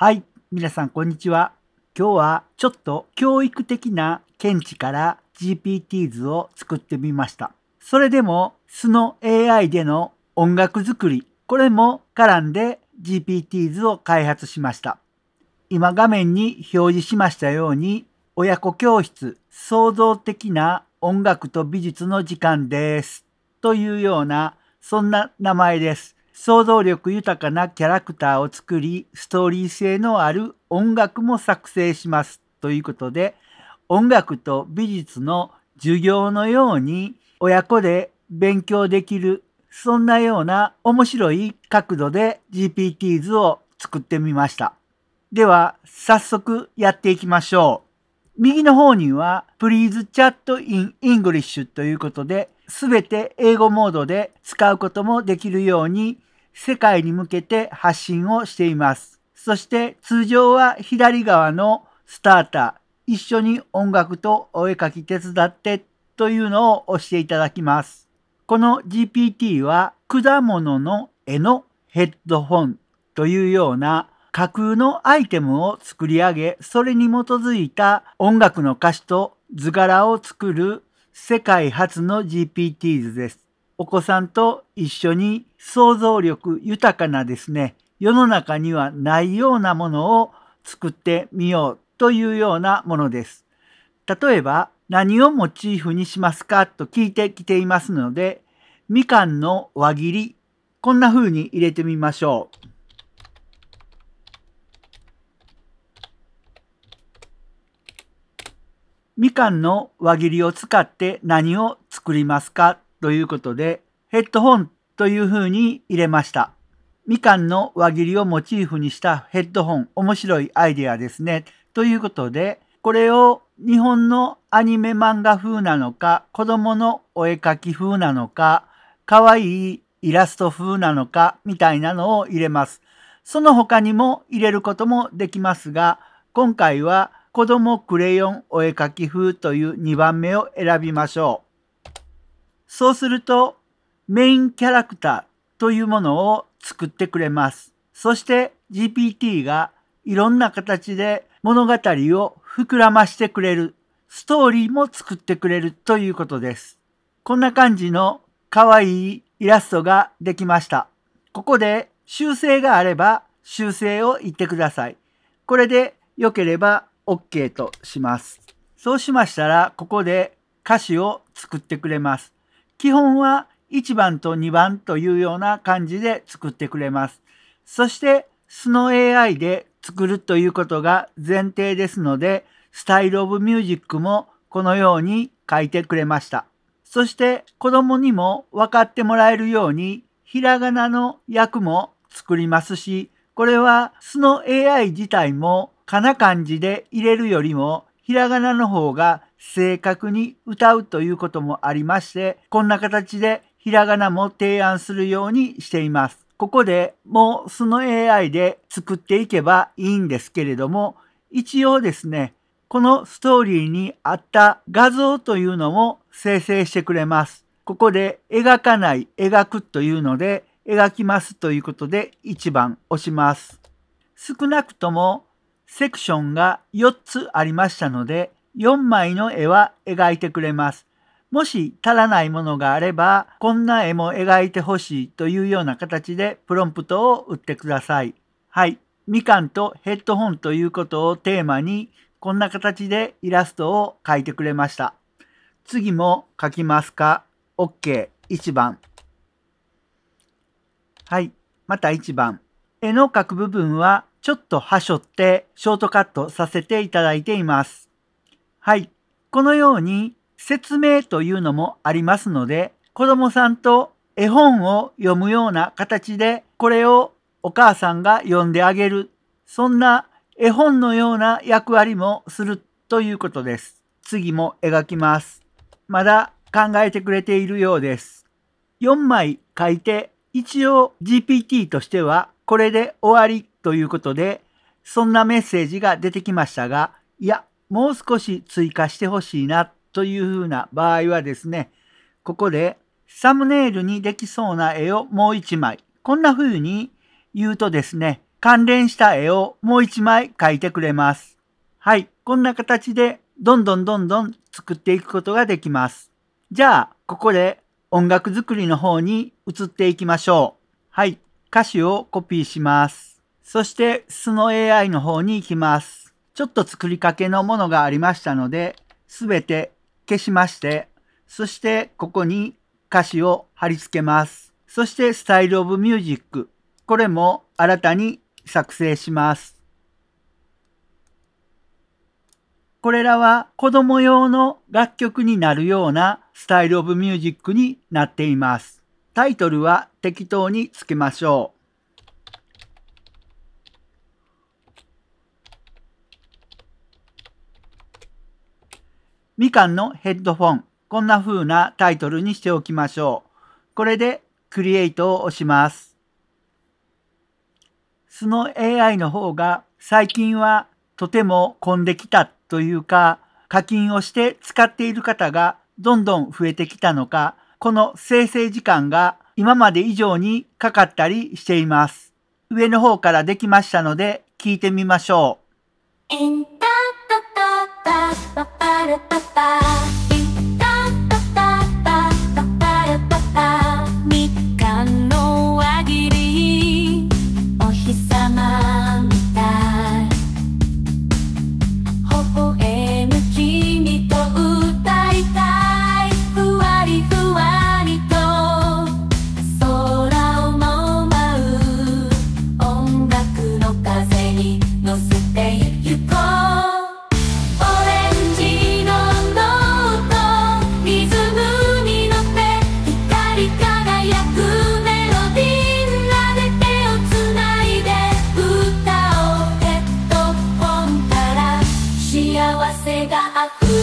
はい、皆さんこんにちは。今日はちょっと教育的な見地から GPT 図を作ってみました。それでも素の AI での音楽作り、これも絡んで GPT 図を開発しました。今画面に表示しましたように、親子教室、創造的な音楽と美術の時間です。というような、そんな名前です。想像力豊かなキャラクターを作り、ストーリー性のある音楽も作成します。ということで、音楽と美術の授業のように親子で勉強できる、そんなような面白い角度で GPT 図を作ってみました。では、早速やっていきましょう。右の方には、Please Chat in English ということで、すべて英語モードで使うこともできるように世界に向けて発信をしています。そして通常は左側のスターター、一緒に音楽とお絵かき手伝ってというのを押していただきます。この GPT は果物の絵のヘッドホンというような架空のアイテムを作り上げ、それに基づいた音楽の歌詞と図柄を作る世界初の GPT です。お子さんと一緒に想像力豊かなですね、世の中にはないようなものを作ってみようというようなものです。例えば、何をモチーフにしますかと聞いてきていますので、みかんの輪切り、こんな風に入れてみましょう。みかんの輪切りを使って何を作りますかということで、ヘッドホンという風に入れました。みかんの輪切りをモチーフにしたヘッドホン、面白いアイデアですね。ということで、これを日本のアニメ漫画風なのか、子供のお絵かき風なのか、かわいいイラスト風なのか、みたいなのを入れます。その他にも入れることもできますが、今回は子供クレヨンお絵かき風という2番目を選びましょう。そうするとメインキャラクターというものを作ってくれます。そして GPT がいろんな形で物語を膨らましてくれる、ストーリーも作ってくれるということです。こんな感じの可愛いイラストができました。ここで修正があれば修正を言ってください。これで良ければ OK とします。そうしましたら、ここで歌詞を作ってくれます。基本は1番と2番というような感じで作ってくれます。そして、素の AI で作るということが前提ですので、スタイルオブミュージックもこのように書いてくれました。そして子供にも分かってもらえるように、ひらがなの訳も作りますし、これは素の AI 自体もかな漢字で入れるよりも、ひらがなの方が正確に歌うということもありまして、こんな形でひらがなも提案するようにしています。ここでもうその AI で作っていけばいいんですけれども、一応ですね、このストーリーに合った画像というのも生成してくれます。ここで描かない、描くというので、描きますということで1番押します。少なくともセクションが4つありましたので、4枚の絵は描いてくれます。もし足らないものがあれば、こんな絵も描いてほしいというような形でプロンプトを打ってください。はい。みかんとヘッドホンということをテーマに、こんな形でイラストを描いてくれました。次も描きますか ?OK。1番。はい。また1番。絵の描く部分はちょっとはしょってショートカットさせていただいています。はい。このように説明というのもありますので、子供さんと絵本を読むような形で、これをお母さんが読んであげる。そんな絵本のような役割もするということです。次も描きます。まだ考えてくれているようです。4枚書いて、一応 GPT としてはこれで終わりということで、そんなメッセージが出てきましたが、いや、もう少し追加してほしいなというふうな場合はですね、ここでサムネイルにできそうな絵をもう一枚、こんな風に言うとですね、関連した絵をもう一枚描いてくれます。はい、こんな形でどんどんどんどん作っていくことができます。じゃあ、ここで音楽作りの方に移っていきましょう。はい、歌詞をコピーします。そして、ノの AI の方に行きます。ちょっと作りかけのものがありましたので、すべて消しまして、そしてここに歌詞を貼り付けます。そしてスタイルオブミュージック。これも新たに作成します。これらは子供用の楽曲になるようなスタイルオブミュージックになっています。タイトルは適当につけましょう。みかんのヘッドフォン。こんな風なタイトルにしておきましょう。これでクリエイトを押します。その AI の方が最近はとても混んできたというか、課金をして使っている方がどんどん増えてきたのか、この生成時間が今まで以上にかかったりしています。上の方からできましたので聞いてみましょう。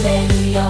れるよ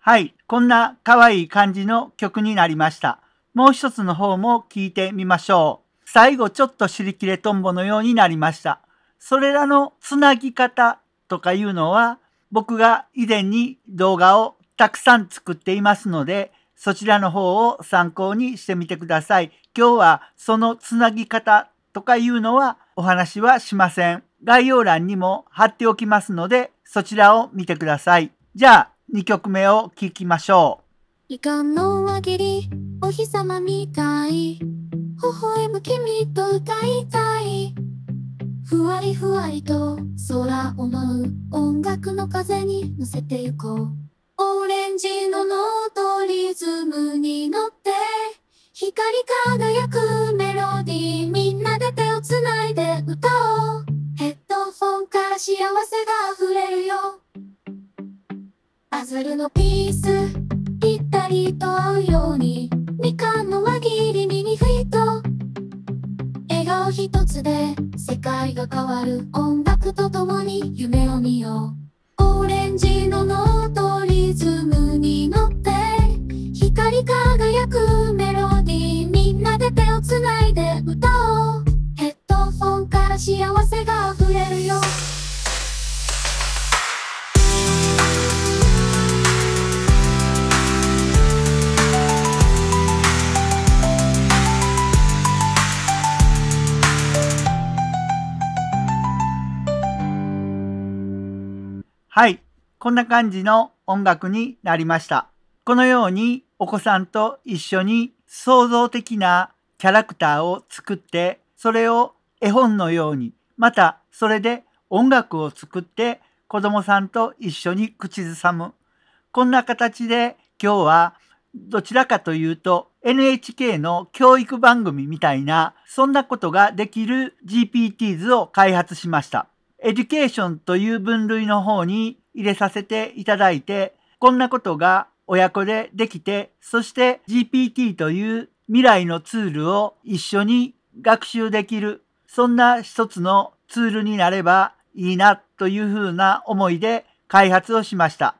はいこんな可愛い感じの曲になりましたもう一つの方も聞いてみましょう最後ちょっと尻切れトンボのようになりましたそれらのつなぎ方とかいうのは僕が以前に動画をたくさん作っていますのでそちらの方を参考にしてみてください。今日はそのつなぎ方とかいうのはお話はしません。概要欄にも貼っておきますので、そちらを見てください。じゃあ、2曲目を聴きましょう。時間の輪切り、お日様みたい。微笑む君と歌いたい。ふわりふわりと空を舞う音楽の風に乗せてゆこう。オレンジのノートリズムに乗って、光り輝くメロディーみんなで手をつないで歌おう。フから幸せが溢れるよアズルのピースぴったりと合うようにみかんの輪切り身にィいト笑顔一つで世界が変わる音楽とともに夢を見ようオレンジのノートリズムに乗って光輝くメロディーみんなで手をつないで歌おうヘッドフォンから幸せがはい。こんな感じの音楽になりました。このようにお子さんと一緒に創造的なキャラクターを作って、それを絵本のように、またそれで音楽を作って子供さんと一緒に口ずさむ。こんな形で今日はどちらかというと NHK の教育番組みたいな、そんなことができる GPTs を開発しました。エデュケーションという分類の方に入れさせていただいて、こんなことが親子でできて、そして GPT という未来のツールを一緒に学習できる、そんな一つのツールになればいいなというふうな思いで開発をしました。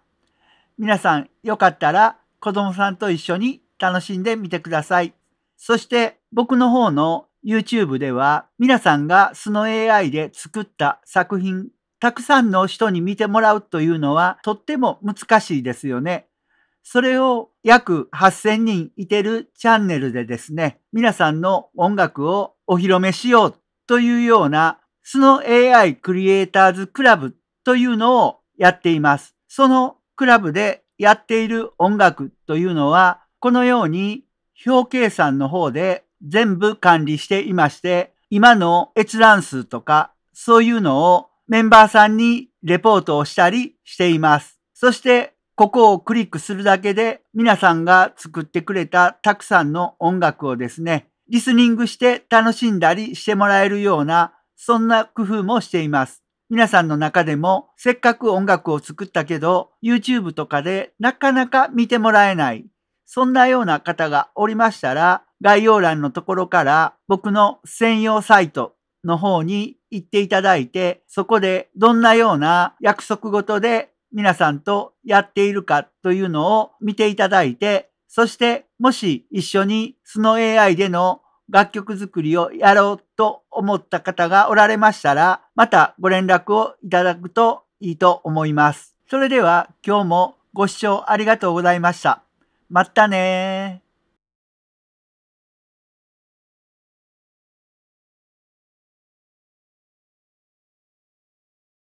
皆さんよかったら子供さんと一緒に楽しんでみてください。そして僕の方の YouTube では皆さんが素の AI で作った作品、たくさんの人に見てもらうというのはとっても難しいですよね。それを約8000人いてるチャンネルでですね、皆さんの音楽をお披露目しようというような素の AI クリエイターズクラブというのをやっています。そのクラブでやっている音楽というのは、このように表計算の方で全部管理していまして、今の閲覧数とか、そういうのをメンバーさんにレポートをしたりしています。そして、ここをクリックするだけで、皆さんが作ってくれたたくさんの音楽をですね、リスニングして楽しんだりしてもらえるような、そんな工夫もしています。皆さんの中でも、せっかく音楽を作ったけど、YouTube とかでなかなか見てもらえない、そんなような方がおりましたら、概要欄のところから僕の専用サイトの方に行っていただいて、そこでどんなような約束ごとで皆さんとやっているかというのを見ていただいて、そしてもし一緒にスノ AI での楽曲作りをやろうと思った方がおられましたら、またご連絡をいただくといいと思います。それでは今日もご視聴ありがとうございました。またね